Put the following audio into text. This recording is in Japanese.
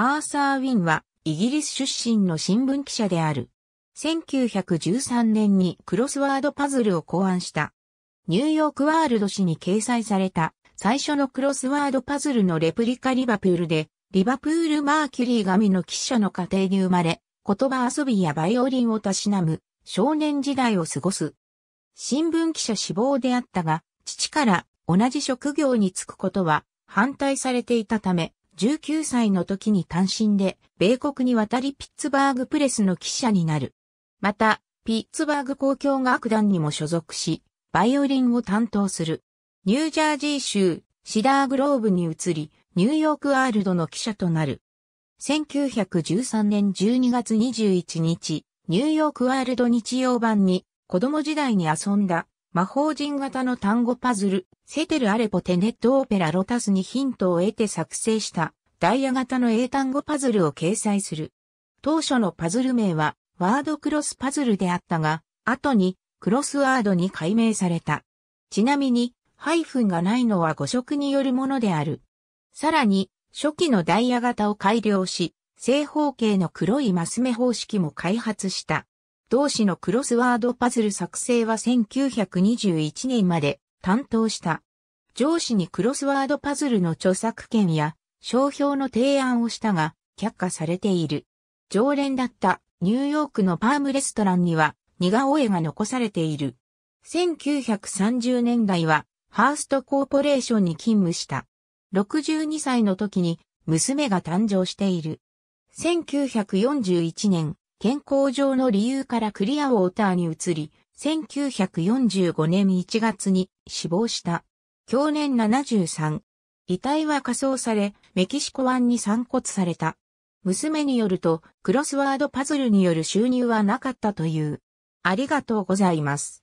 アーサー・ウィンはイギリス出身の新聞記者である。1913年にクロスワードパズルを考案した。ニューヨークワールド誌に掲載された最初のクロスワードパズルのレプリカリバプールで、リバプール・マーキュリー神の記者の家庭に生まれ、言葉遊びやバイオリンをたしなむ少年時代を過ごす。新聞記者志望であったが、父から同じ職業に就くことは反対されていたため、19歳の時に単身で、米国に渡りピッツバーグプレスの記者になる。また、ピッツバーグ公共楽団にも所属し、バイオリンを担当する。ニュージャージー州、シダーグローブに移り、ニューヨークワールドの記者となる。1913年12月21日、ニューヨークワールド日曜版に子供時代に遊んだ魔法陣型の単語パズル、セテルアレポテネットオペラロタスにヒントを得て作成したダイヤ型の英単語パズルを掲載する。当初のパズル名はワードクロスパズルであったが、後にクロスワードに改名された。ちなみに、ハイフンがないのは誤色によるものである。さらに、初期のダイヤ型を改良し、正方形の黒いマス目方式も開発した。同氏のクロスワードパズル作成は1921年まで担当した。上司にクロスワードパズルの著作権や商標の提案をしたが却下されている。常連だったニューヨークのパームレストランには似顔絵が残されている。1930年代はハーストコーポレーションに勤務した。62歳の時に娘が誕生している。1941年、健康上の理由からクリアウォーターに移り、1945年1月に死亡した。去年73。遺体は火葬され、メキシコ湾に散骨された。娘によると、クロスワードパズルによる収入はなかったという。ありがとうございます。